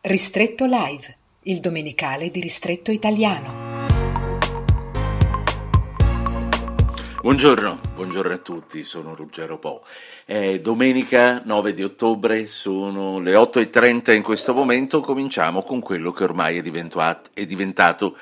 Ristretto Live, il domenicale di Ristretto Italiano. Buongiorno, buongiorno a tutti, sono Ruggero Po. È domenica 9 di ottobre, sono le 8.30 in questo momento, cominciamo con quello che ormai è diventato, è diventato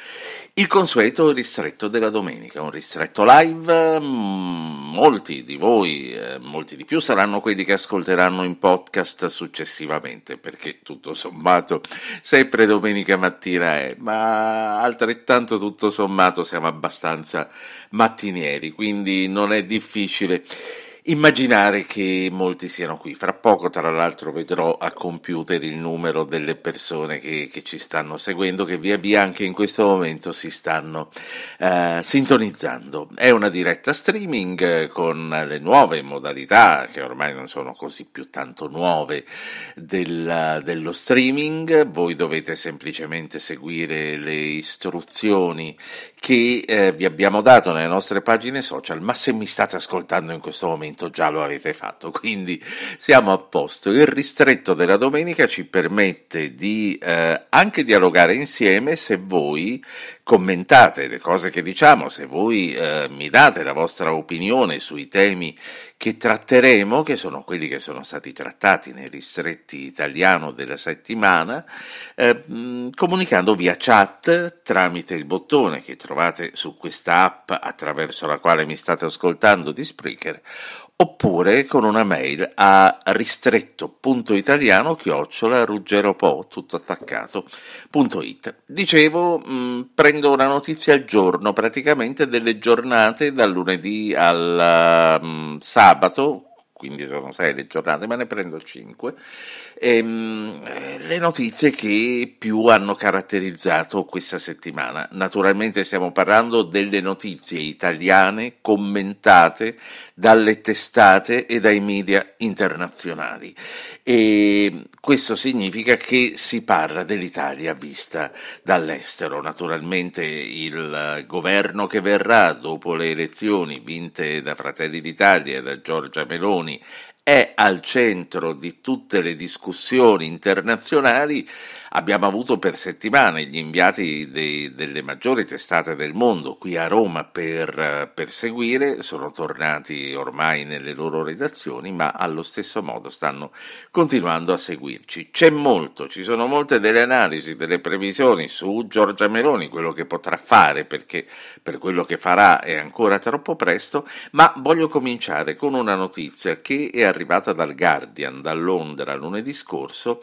il consueto ristretto della domenica, un ristretto live, mm, molti di voi, eh, molti di più saranno quelli che ascolteranno in podcast successivamente, perché tutto sommato sempre domenica mattina è, ma altrettanto tutto sommato siamo abbastanza mattinieri, quindi non è difficile immaginare che molti siano qui. Fra poco, tra l'altro, vedrò a computer il numero delle persone che, che ci stanno seguendo, che via via anche in questo momento si stanno eh, sintonizzando. È una diretta streaming eh, con le nuove modalità, che ormai non sono così più tanto nuove, del, dello streaming. Voi dovete semplicemente seguire le istruzioni che eh, vi abbiamo dato nelle nostre pagine social, ma se mi state ascoltando in questo momento, movimento già lo avete fatto, quindi siamo a posto. Il ristretto della domenica ci permette di eh, anche dialogare insieme se voi commentate le cose che diciamo, se voi eh, mi date la vostra opinione sui temi che tratteremo, che sono quelli che sono stati trattati nei ristretti italiano della settimana, eh, comunicando via chat tramite il bottone che trovate su questa app attraverso la quale mi state ascoltando di Spreaker oppure con una mail a ristretto.italiano chiocciola ruggeropo tutto attaccato.it. Dicevo, mh, mm, prendo una notizia al giorno praticamente delle giornate dal lunedì al mh, mm, sabato, quindi sono sei le giornate, ma ne prendo cinque ehm, le notizie che più hanno caratterizzato questa settimana. Naturalmente stiamo parlando delle notizie italiane commentate dalle testate e dai media internazionali e questo significa che si parla dell'Italia vista dall'estero. Naturalmente il governo che verrà dopo le elezioni vinte da Fratelli d'Italia e da Giorgia Meloni è al centro di tutte le discussioni internazionali. Abbiamo avuto per settimane gli inviati dei, delle maggiori testate del mondo qui a Roma per, per seguire, sono tornati ormai nelle loro redazioni, ma allo stesso modo stanno continuando a seguirci. C'è molto, ci sono molte delle analisi, delle previsioni su Giorgia Meloni, quello che potrà fare, perché per quello che farà è ancora troppo presto, ma voglio cominciare con una notizia che è arrivata dal Guardian da Londra lunedì scorso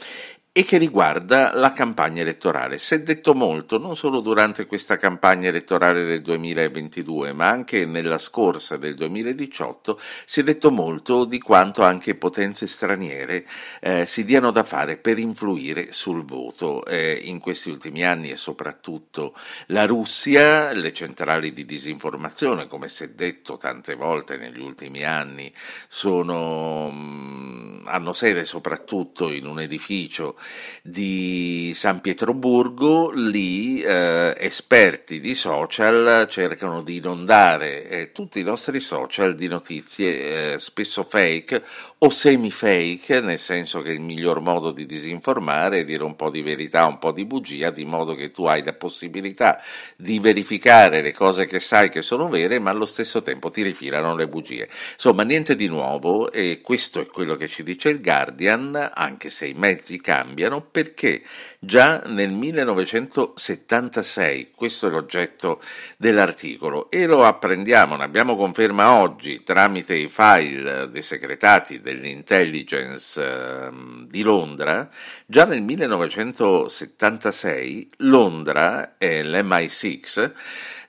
e che riguarda la campagna elettorale. Si è detto molto, non solo durante questa campagna elettorale del 2022, ma anche nella scorsa del 2018, si è detto molto di quanto anche potenze straniere eh, si diano da fare per influire sul voto. Eh, in questi ultimi anni e soprattutto la Russia, le centrali di disinformazione, come si è detto tante volte negli ultimi anni, sono, mm, hanno sede soprattutto in un edificio di San Pietroburgo, lì eh, esperti di social cercano di inondare eh, tutti i nostri social di notizie eh, spesso fake o semi-fake, nel senso che il miglior modo di disinformare è dire un po' di verità, un po' di bugia, di modo che tu hai la possibilità di verificare le cose che sai che sono vere, ma allo stesso tempo ti rifilano le bugie. Insomma, niente di nuovo e questo è quello che ci dice il Guardian, anche se i mezzi cambiano cambiano porque già nel 1976, questo è l'oggetto dell'articolo e lo apprendiamo, ne abbiamo conferma oggi tramite i file dei segretati dell'intelligence eh, di Londra, già nel 1976 Londra e l'MI6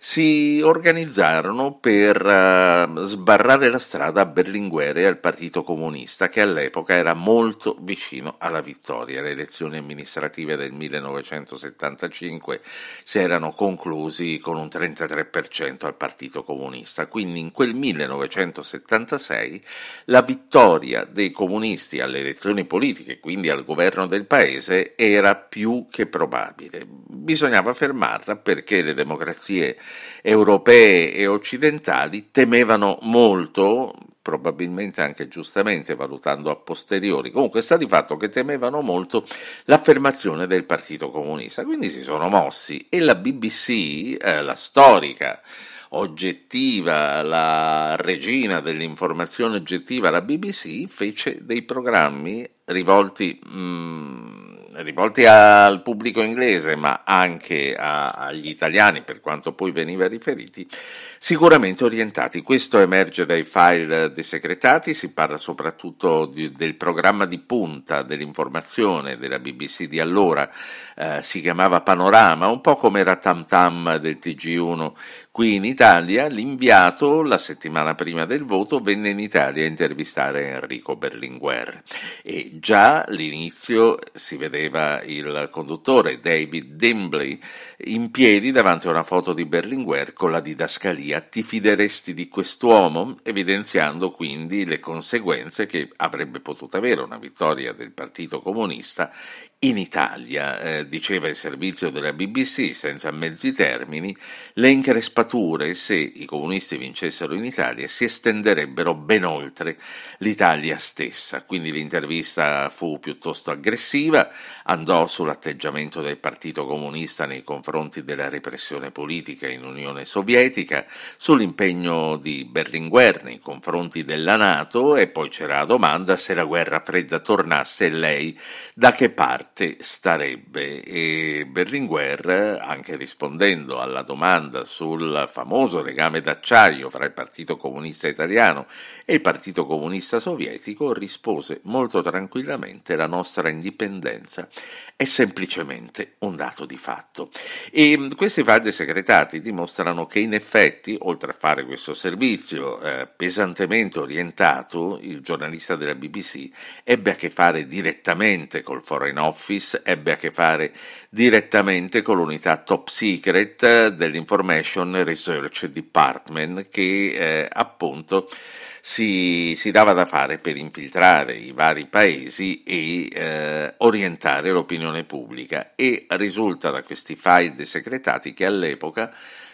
si organizzarono per ehm, sbarrare la strada a Berlinguer e al Partito Comunista, che all'epoca era molto vicino alla vittoria Le elezioni amministrative del 1975 si erano conclusi con un 33% al Partito Comunista. Quindi in quel 1976 la vittoria dei comunisti alle elezioni politiche, quindi al governo del paese, era più che probabile. Bisognava fermarla perché le democrazie europee e occidentali temevano molto probabilmente anche giustamente valutando a posteriori. Comunque sta di fatto che temevano molto l'affermazione del Partito Comunista, quindi si sono mossi e la BBC, eh, la storica oggettiva, la regina dell'informazione oggettiva, la BBC, fece dei programmi rivolti mh, mm, rivolti al pubblico inglese ma anche a, agli italiani per quanto poi veniva riferiti, sicuramente orientati. Questo emerge dai file desecretati, si parla soprattutto di, del programma di punta dell'informazione della BBC di allora, eh, si chiamava Panorama, un po' come era Tam Tam del TG1 qui in Italia, l'inviato la settimana prima del voto venne in Italia a intervistare Enrico Berlinguer e già l'inizio si vedeva aveva il conduttore David Dimbley in piedi davanti a una foto di Berlinguer con la didascalia Ti fideresti di quest'uomo? evidenziando quindi le conseguenze che avrebbe potuto avere una vittoria del Partito Comunista in Italia, eh, diceva il servizio della BBC senza mezzi termini, le increspature, se i comunisti vincessero in Italia, si estenderebbero ben oltre l'Italia stessa. Quindi l'intervista fu piuttosto aggressiva, andò sull'atteggiamento del Partito Comunista nei confronti della repressione politica in Unione Sovietica, sull'impegno di Berlinguer nei confronti della Nato e poi c'era la domanda se la guerra fredda tornasse lei da che parte parte starebbe e Berlinguer, anche rispondendo alla domanda sul famoso legame d'acciaio fra il Partito Comunista Italiano e il Partito Comunista Sovietico, rispose molto tranquillamente la nostra indipendenza è semplicemente un dato di fatto. E mm, questi fatti segretati dimostrano che in effetti, oltre a fare questo servizio eh, pesantemente orientato, il giornalista della BBC ebbe a che fare direttamente col Foreign Office Office ebbe a che fare direttamente con l'unità top secret dell'Information Research Department che eh, appunto si, si, dava da fare per infiltrare i vari paesi e eh, orientare l'opinione pubblica e risulta da questi file desecretati che all'epoca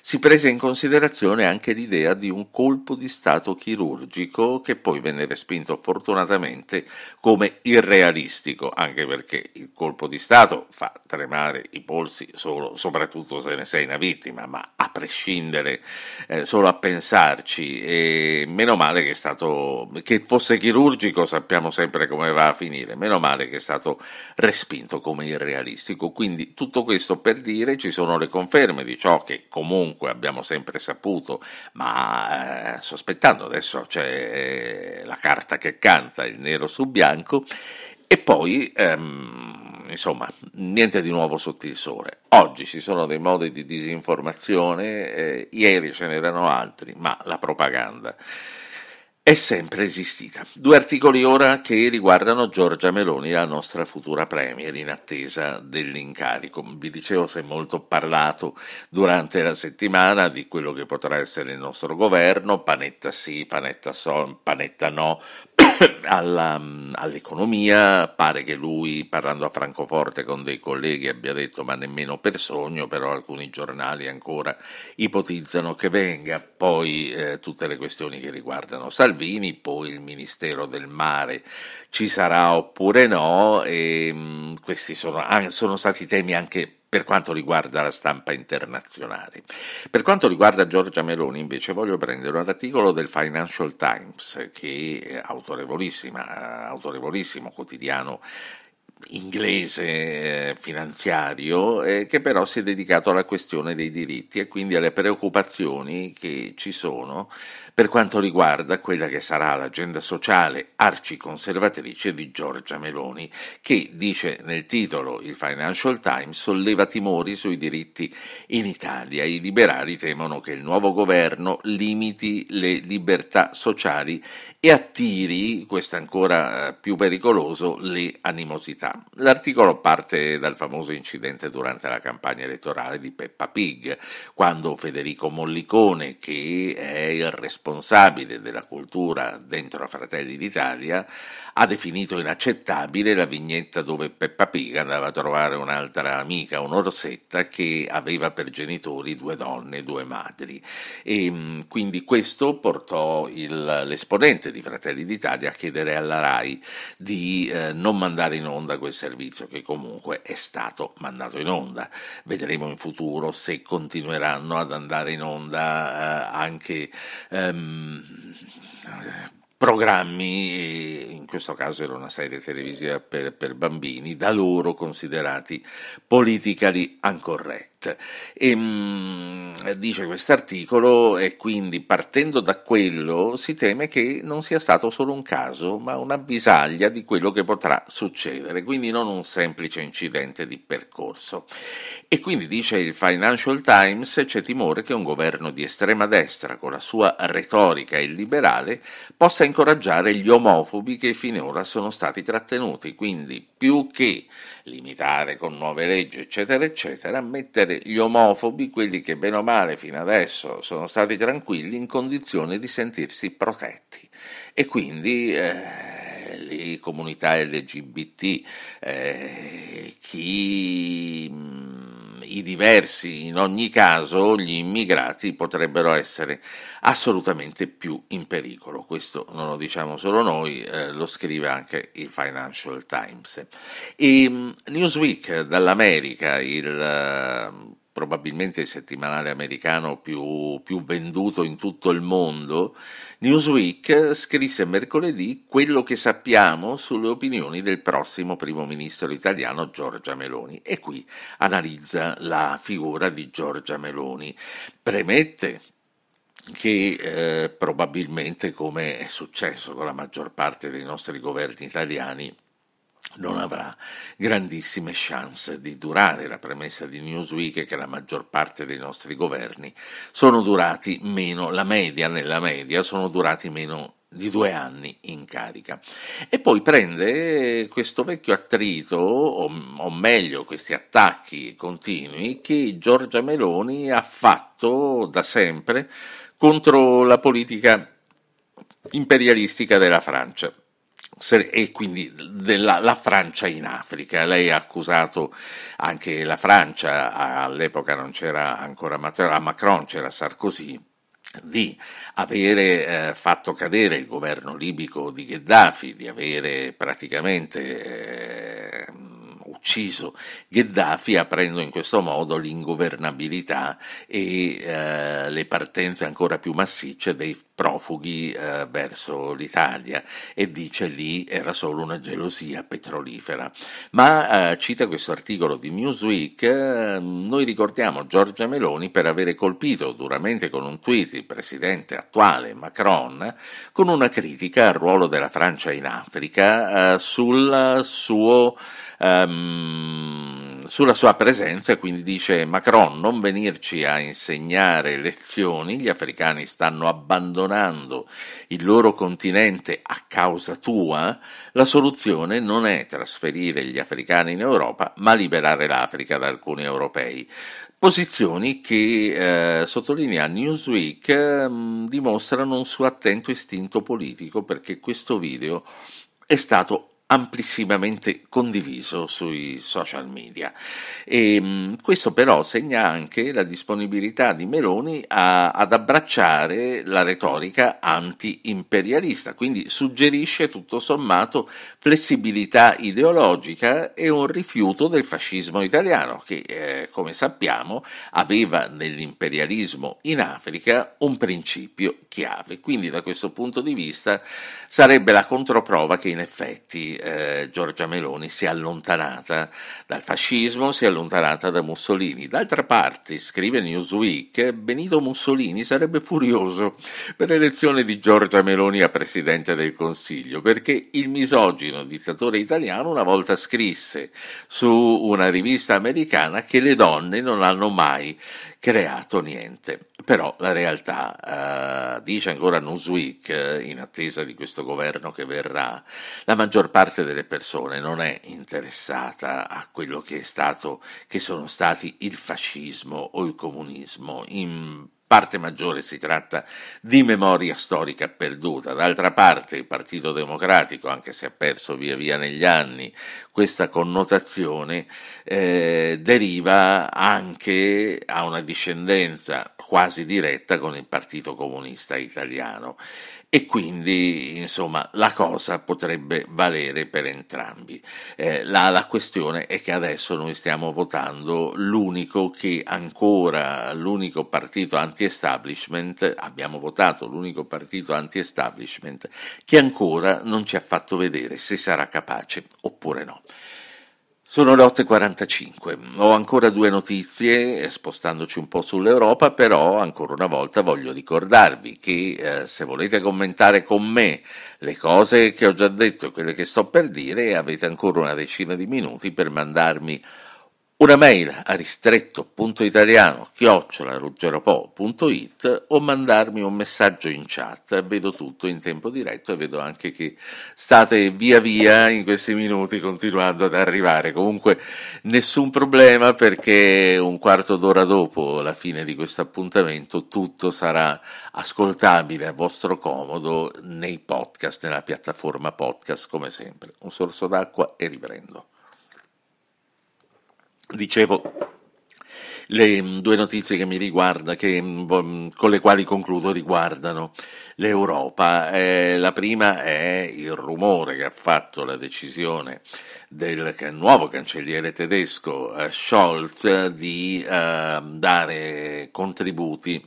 si prese in considerazione anche l'idea di un colpo di stato chirurgico che poi venne respinto fortunatamente come irrealistico, anche perché il colpo di stato fa tremare i polsi solo, soprattutto se ne sei una vittima, ma a prescindere eh, solo a pensarci, e meno male che, è stato, che fosse chirurgico, sappiamo sempre come va a finire, meno male che è stato respinto come irrealistico. Quindi tutto questo per dire ci sono le conferme di ciò che comunque comunque abbiamo sempre saputo, ma eh, sospettando adesso c'è cioè, eh, la carta che canta, il nero su bianco, e poi, ehm, insomma, niente di nuovo sotto il sole. Oggi ci sono dei modi di disinformazione, eh, ieri ce n'erano altri, ma la propaganda è sempre esistita. Due articoli ora che riguardano Giorgia Meloni, la nostra futura premier in attesa dell'incarico. Vi dicevo, si è molto parlato durante la settimana di quello che potrà essere il nostro governo, panetta sì, panetta, so, panetta no, alla, mm, all'economia, pare che lui parlando a Francoforte con dei colleghi abbia detto ma nemmeno per sogno, però alcuni giornali ancora ipotizzano che venga, poi eh, tutte le questioni che riguardano Salvini, poi il Ministero del Mare ci sarà oppure no, e, mh, mm, questi sono, sono stati temi anche per quanto riguarda la stampa internazionale. Per quanto riguarda Giorgia Meloni, invece, voglio prendere un articolo del Financial Times, che è autorevolissimo quotidiano inglese eh, finanziario eh, che però si è dedicato alla questione dei diritti e quindi alle preoccupazioni che ci sono per quanto riguarda quella che sarà l'agenda sociale arciconservatrice di Giorgia Meloni, che, dice nel titolo il Financial Times, solleva timori sui diritti in Italia. I liberali temono che il nuovo governo limiti le libertà sociali e attiri, questo ancora eh, più pericoloso, le animosità. L'articolo parte dal famoso incidente durante la campagna elettorale di Peppa Pig, quando Federico Mollicone, che è il responsabile responsabile della cultura dentro a Fratelli d'Italia, ha definito inaccettabile la vignetta dove Peppa Pig andava a trovare un'altra amica, un'orsetta, che aveva per genitori due donne, due madri. E, ehm, quindi questo portò il, l'esponente di Fratelli d'Italia a chiedere alla RAI di eh, non mandare in onda quel servizio, che comunque è stato mandato in onda. Vedremo in futuro se continueranno ad andare in onda eh, anche ehm, programmi, in questo caso era una serie televisiva per, per bambini, da loro considerati politically incorrect. Net. E, mh, dice quest'articolo e quindi partendo da quello si teme che non sia stato solo un caso, ma una bisaglia di quello che potrà succedere, quindi non un semplice incidente di percorso. E quindi dice il Financial Times c'è timore che un governo di estrema destra con la sua retorica illiberale possa incoraggiare gli omofobi che finora sono stati trattenuti, quindi più che limitare con nuove leggi, eccetera, eccetera, mettere gli omofobi, quelli che bene o male fino adesso sono stati tranquilli, in condizione di sentirsi protetti. E quindi eh, le comunità LGBT, eh, chi motivi diversi, in ogni caso gli immigrati potrebbero essere assolutamente più in pericolo. Questo non lo diciamo solo noi, eh, lo scrive anche il Financial Times. E ehm, Newsweek dall'America, il probabilmente il settimanale americano più, più, venduto in tutto il mondo, Newsweek scrisse mercoledì quello che sappiamo sulle opinioni del prossimo primo ministro italiano Giorgia Meloni e qui analizza la figura di Giorgia Meloni. Premette che eh, probabilmente, come è successo con la maggior parte dei nostri governi italiani, non avrà grandissime chance di durare. La premessa di Newsweek è che la maggior parte dei nostri governi sono durati meno, la media nella media sono durati meno di due anni in carica. E poi prende questo vecchio attrito, o, o, meglio questi attacchi continui, che Giorgia Meloni ha fatto da sempre contro la politica imperialistica della Francia e quindi della, la Francia in Africa. Lei ha accusato anche la Francia, all'epoca non c'era ancora Matteo, a Macron, c'era Sarkozy, di avere eh, fatto cadere il governo libico di Gheddafi, di avere praticamente eh, ucciso Gheddafi, aprendo in questo modo l'ingovernabilità e eh, le partenze ancora più massicce dei profughi eh, verso l'Italia e dice lì era solo una gelosia petrolifera. Ma eh, cita questo articolo di Newsweek, eh, noi ricordiamo Giorgia Meloni per avere colpito duramente con un tweet il presidente attuale Macron con una critica al ruolo della Francia in Africa eh, sul suo ehm, sulla sua presenza, quindi dice Macron non venirci a insegnare lezioni, gli africani stanno abbandonando il loro continente a causa tua, la soluzione non è trasferire gli africani in Europa, ma liberare l'Africa da alcuni europei posizioni che, eh, sottolinea Newsweek, eh, dimostrano un suo attento istinto politico perché questo video è stato amplissimamente condiviso sui social media. E, ehm, questo però segna anche la disponibilità di Meloni a, ad abbracciare la retorica anti-imperialista, quindi suggerisce tutto sommato flessibilità ideologica e un rifiuto del fascismo italiano che, eh, come sappiamo, aveva nell'imperialismo in Africa un principio chiave. Quindi da questo punto di vista sarebbe la controprova che in effetti eh, Giorgia Meloni si è allontanata dal fascismo, si è allontanata da Mussolini. D'altra parte, scrive Newsweek, Benito Mussolini sarebbe furioso per l'elezione di Giorgia Meloni a presidente del Consiglio perché il misogino dittatore italiano, una volta scrisse su una rivista americana che le donne non hanno mai creato niente. Però la realtà, eh, dice ancora Newsweek, eh, in attesa di questo governo che verrà, la maggior parte delle persone non è interessata a quello che è stato, che sono stati il fascismo o il comunismo in parte maggiore si tratta di memoria storica perduta. D'altra parte il Partito Democratico, anche se ha perso via via negli anni questa connotazione, eh, deriva anche a una discendenza quasi diretta con il Partito Comunista Italiano e quindi insomma la cosa potrebbe valere per entrambi. Eh, la, la, questione è che adesso noi stiamo votando l'unico che ancora, l'unico partito anti-establishment, abbiamo votato l'unico partito anti-establishment che ancora non ci ha fatto vedere se sarà capace oppure no. Sono le 8.45, ho ancora due notizie, eh, spostandoci un po' sull'Europa, però ancora una volta voglio ricordarvi che eh, se volete commentare con me le cose che ho già detto e quelle che sto per dire, avete ancora una decina di minuti per mandarmi una mail a ristretto.italiano chiocciolaruggeropo.it o mandarmi un messaggio in chat, vedo tutto in tempo diretto e vedo anche che state via via in questi minuti continuando ad arrivare. Comunque nessun problema perché un quarto d'ora dopo la fine di questo appuntamento tutto sarà ascoltabile a vostro comodo nei podcast, nella piattaforma podcast come sempre. Un sorso d'acqua e riprendo. Dicevo, le mm, due notizie che mi riguarda, che, mm, mm, con le quali concludo, riguardano l'Europa. Eh, la prima è il rumore che ha fatto la decisione del nuovo cancelliere tedesco eh, Scholz di eh, dare contributi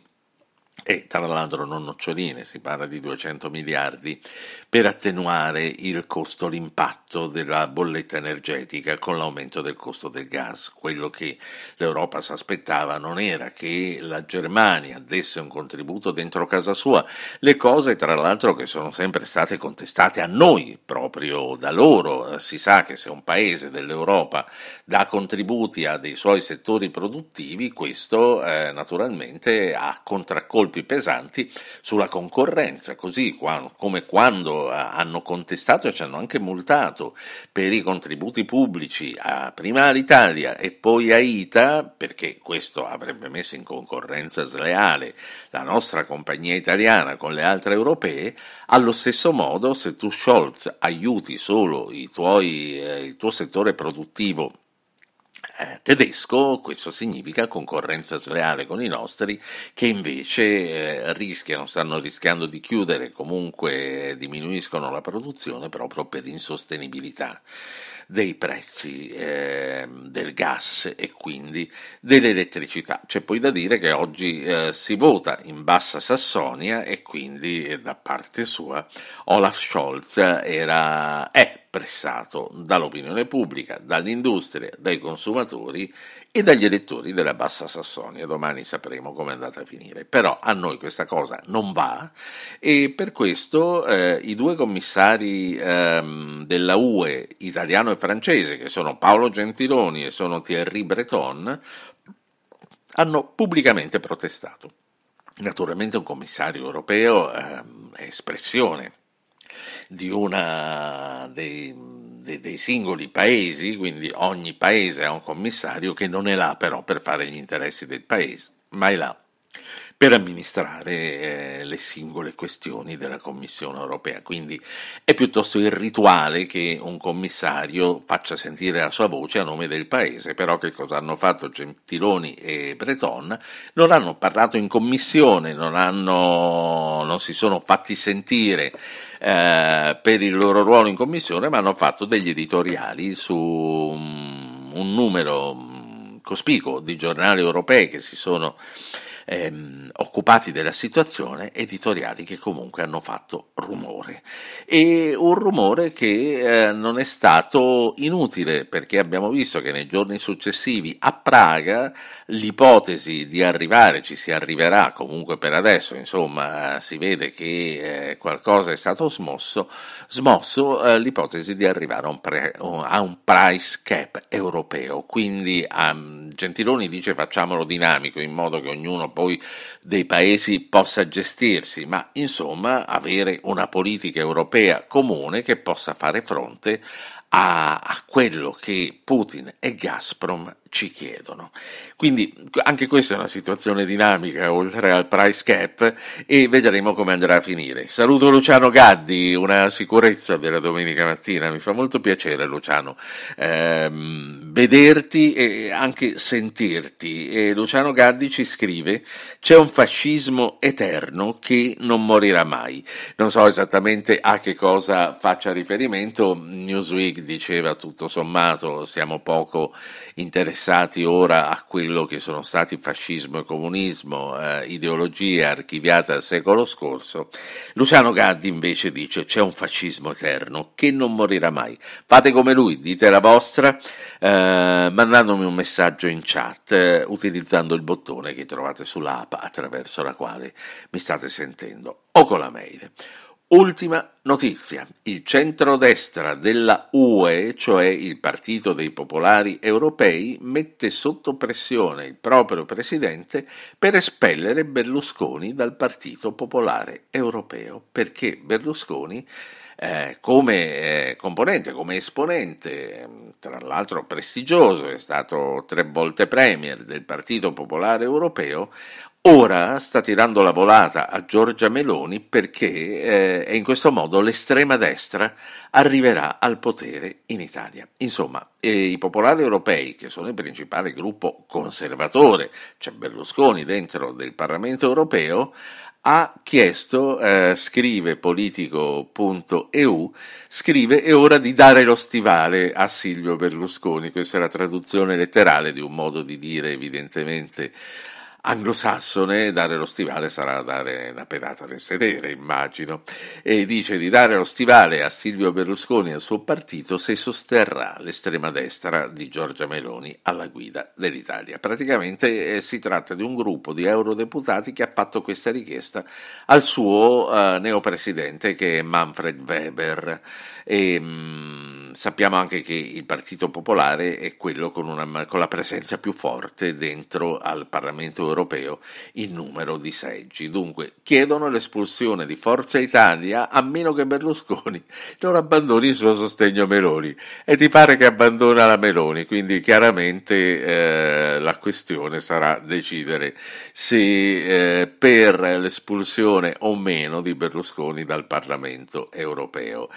e tra l'altro non noccioline, si parla di 200 miliardi per attenuare il costo, l'impatto della bolletta energetica con l'aumento del costo del gas. Quello che l'Europa si aspettava non era che la Germania desse un contributo dentro casa sua, le cose tra l'altro che sono sempre state contestate a noi proprio da loro. Si sa che se un paese dell'Europa dà contributi a dei suoi settori produttivi, questo eh, naturalmente ha contraccolpi pesanti sulla concorrenza, così come quando hanno contestato e ci hanno anche multato per i contributi pubblici a, prima all'Italia e poi a ITA, perché questo avrebbe messo in concorrenza sleale la nostra compagnia italiana con le altre europee, allo stesso modo se tu Scholz aiuti solo tuoi, eh, il tuo settore produttivo eh, tedesco questo significa concorrenza sleale con i nostri che invece eh, rischiano, stanno rischiando di chiudere, comunque eh, diminuiscono la produzione proprio per insostenibilità dei prezzi eh, del gas e quindi dell'elettricità. C'è poi da dire che oggi eh, si vota in Bassa Sassonia e quindi da parte sua Olaf Scholz era, è pressato dall'opinione pubblica, dall'industria, dai consumatori e dagli elettori della Bassa Sassonia. Domani sapremo come è andata a finire. Però a noi questa cosa non va e per questo eh, i due commissari ehm, della UE, italiano e francese, che sono Paolo Gentiloni e sono Thierry Breton, hanno pubblicamente protestato. Naturalmente un commissario europeo eh, è espressione di una, dei, dei, dei, singoli paesi, quindi ogni paese ha un commissario che non è là però per fare gli interessi del paese, ma è là per amministrare eh, le singole questioni della Commissione europea. Quindi è piuttosto il rituale che un commissario faccia sentire la sua voce a nome del Paese, però che cosa hanno fatto Gentiloni e Breton? Non hanno parlato in Commissione, non, hanno, non si sono fatti sentire eh, per il loro ruolo in commissione, ma hanno fatto degli editoriali su mm, un numero mm, cospicuo di giornali europei che si sono ehm, occupati della situazione, editoriali che comunque hanno fatto rumore. E un rumore che eh, non è stato inutile perché abbiamo visto che nei giorni successivi a Praga l'ipotesi di arrivare, ci si arriverà comunque per adesso, insomma si vede che eh, qualcosa è stato smosso, smosso eh, l'ipotesi di arrivare a un, pre, a un, price cap europeo. Quindi um, Gentiloni dice facciamolo dinamico in modo che ognuno poi dei paesi possa gestirsi, ma insomma avere una politica europea comune che possa fare fronte a, a quello che Putin e Gazprom ci chiedono. Quindi anche questa è una situazione dinamica oltre al price cap e vedremo come andrà a finire. Saluto Luciano Gaddi, una sicurezza della domenica mattina, mi fa molto piacere Luciano ehm, vederti e anche sentirti. E Luciano Gaddi ci scrive c'è un fascismo eterno che non morirà mai. Non so esattamente a che cosa faccia riferimento, Newsweek diceva tutto sommato siamo poco interessati ora a quello che sono stati fascismo e comunismo, eh, ideologia archiviata il secolo scorso, Luciano Gaddi invece dice c'è un fascismo eterno che non morirà mai. Fate come lui, dite la vostra, eh, mandandomi un messaggio in chat eh, utilizzando il bottone che trovate sull'app attraverso la quale mi state sentendo o con la mail Ultima notizia. Il centrodestra della UE, cioè il Partito dei Popolari Europei, mette sotto pressione il proprio presidente per espellere Berlusconi dal Partito Popolare Europeo, perché Berlusconi eh, come eh, componente, come esponente, tra l'altro prestigioso, è stato tre volte premier del Partito Popolare Europeo, Ora sta tirando la volata a Giorgia Meloni perché eh, in questo modo l'estrema destra arriverà al potere in Italia. Insomma, eh, i popolari europei, che sono il principale gruppo conservatore, c'è Berlusconi dentro del Parlamento europeo, ha chiesto, eh, scrive politico.eu, scrive è ora di dare lo stivale a Silvio Berlusconi, questa è la traduzione letterale di un modo di dire evidentemente anglosassone, dare lo stivale sarà dare la pedata del sedere, immagino, e dice di dare lo stivale a Silvio Berlusconi e al suo partito se sosterrà l'estrema destra di Giorgia Meloni alla guida dell'Italia. Praticamente eh, si tratta di un gruppo di eurodeputati che ha fatto questa richiesta al suo eh, neopresidente che è Manfred Weber. E, ehm, mh, sappiamo anche che il Partito Popolare è quello con, una, con, la presenza più forte dentro al Parlamento europeo in numero di seggi. Dunque chiedono l'espulsione di Forza Italia a meno che Berlusconi non abbandoni il suo sostegno a Meloni. E ti pare che abbandona la Meloni, quindi chiaramente eh, la questione sarà decidere se eh, per l'espulsione o meno di Berlusconi dal Parlamento europeo.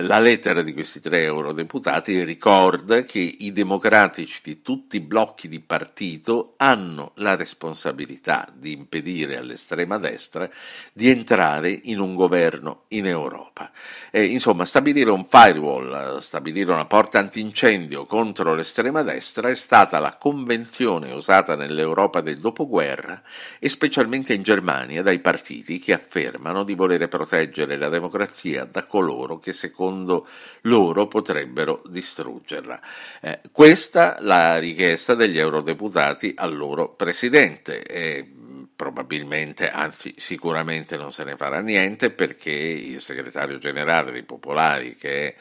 La lettera di questi tre eurodeputati ricorda che i democratici di tutti i blocchi di partito hanno la responsabilità di impedire all'estrema destra di entrare in un governo in Europa. E, insomma, stabilire un firewall, stabilire una porta antincendio contro l'estrema destra è stata la convenzione usata nell'Europa del dopoguerra e specialmente in Germania dai partiti che affermano di volere proteggere la democrazia da coloro che secondo loro potrebbero potrebbero distruggerla. Eh, questa la richiesta degli eurodeputati al loro presidente. Eh, probabilmente, anzi sicuramente non se ne farà niente perché il segretario generale dei Popolari che è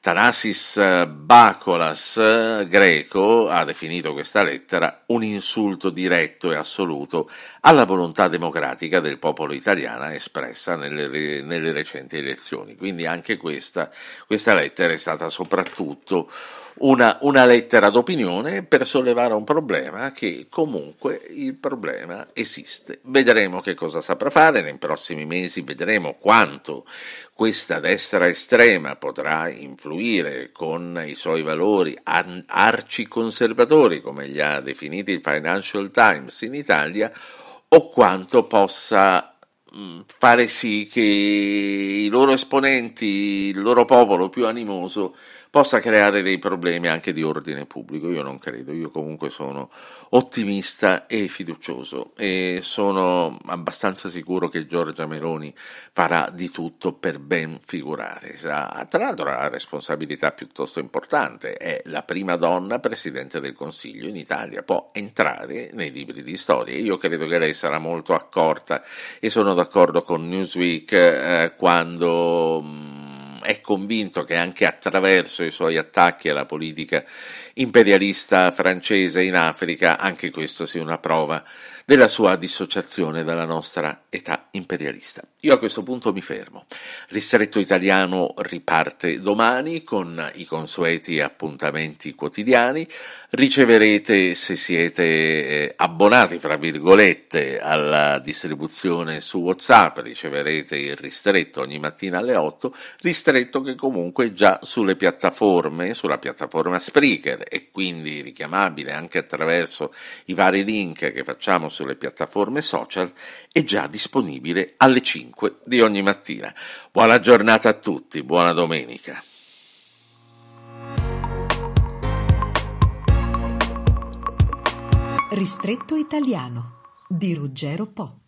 Tanasis eh, Bacolas, eh, greco, ha definito questa lettera un insulto diretto e assoluto alla volontà democratica del popolo italiano espressa nelle, nelle recenti elezioni. Quindi anche questa, questa lettera è stata soprattutto una, una lettera d'opinione per sollevare un problema che comunque il problema esiste. Vedremo che cosa saprà fare, nei prossimi mesi vedremo quanto questa destra estrema potrà influire con i suoi valori arciconservatori, come li ha definiti il Financial Times in Italia, o quanto possa mm, fare sì che i loro esponenti, il loro popolo più animoso, possa creare dei problemi anche di ordine pubblico. Io non credo, io comunque sono ottimista e fiducioso e sono abbastanza sicuro che Giorgia Meloni farà di tutto per ben figurare. tra l'altro ha una responsabilità piuttosto importante, è la prima donna Presidente del Consiglio in Italia, può entrare nei libri di storia. Io credo che lei sarà molto accorta e sono d'accordo con Newsweek eh, quando mm, è convinto che anche attraverso i suoi attacchi alla politica imperialista francese in Africa anche questo sia una prova della sua dissociazione dalla nostra età imperialista. Io a questo punto mi fermo. Ristretto italiano riparte domani con i consueti appuntamenti quotidiani. Riceverete, se siete eh, abbonati, fra virgolette, alla distribuzione su WhatsApp, riceverete il ristretto ogni mattina alle 8, ristretto che comunque già sulle piattaforme, sulla piattaforma Spreaker e quindi richiamabile anche attraverso i vari link che facciamo attraverso le piattaforme social è già disponibile alle 5 di ogni mattina. Buona giornata a tutti, buona domenica. Ristretto italiano di Ruggero Po.